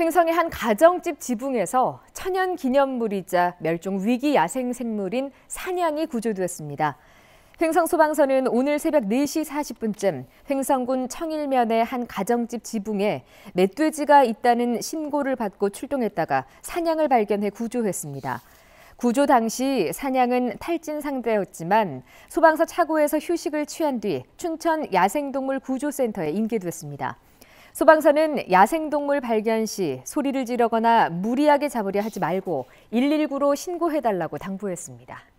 횡성의 한 가정집 지붕에서 천연 기념물이자 멸종 위기 야생 생물인 사냥이 구조됐습니다. 횡성 소방서는 오늘 새벽 4시 40분쯤 횡성군 청일면의 한 가정집 지붕에 멧돼지가 있다는 신고를 받고 출동했다가 산양을 발견해 구조했습니다. 구조 당시 산양은 탈진 상태였지만 소방서 차고에서 휴식을 취한 뒤 춘천 야생동물 구조센터에 인계됐습니다. 소방서는 야생동물 발견 시 소리를 지르거나 무리하게 잡으려 하지 말고 119로 신고해달라고 당부했습니다.